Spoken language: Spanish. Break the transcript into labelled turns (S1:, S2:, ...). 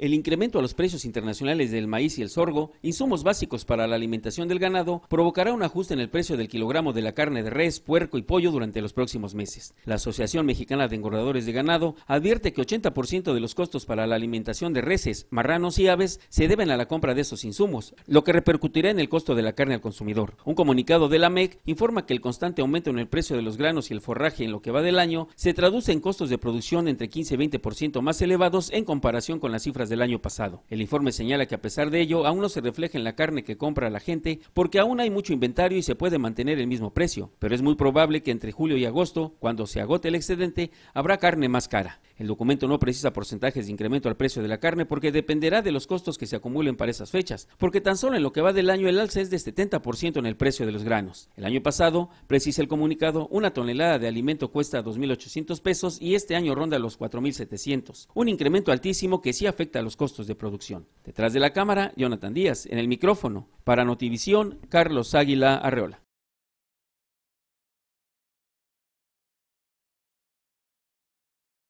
S1: El incremento a los precios internacionales del maíz y el sorgo, insumos básicos para la alimentación del ganado, provocará un ajuste en el precio del kilogramo de la carne de res, puerco y pollo durante los próximos meses. La Asociación Mexicana de Engordadores de Ganado advierte que 80% de los costos para la alimentación de reses, marranos y aves se deben a la compra de esos insumos, lo que repercutirá en el costo de la carne al consumidor. Un comunicado de la MEC informa que el constante aumento en el precio de los granos y el forraje en lo que va del año se traduce en costos de producción entre 15 y 20% más elevados en comparación con las cifras del año pasado. El informe señala que a pesar de ello, aún no se refleja en la carne que compra la gente porque aún hay mucho inventario y se puede mantener el mismo precio, pero es muy probable que entre julio y agosto, cuando se agote el excedente, habrá carne más cara. El documento no precisa porcentajes de incremento al precio de la carne porque dependerá de los costos que se acumulen para esas fechas, porque tan solo en lo que va del año el alza es de 70% en el precio de los granos. El año pasado, precisa el comunicado, una tonelada de alimento cuesta 2.800 pesos y este año ronda los 4.700, un incremento altísimo que sí afecta a los costos de producción. Detrás de la cámara, Jonathan Díaz. En el micrófono, para Notivisión, Carlos Águila Arreola.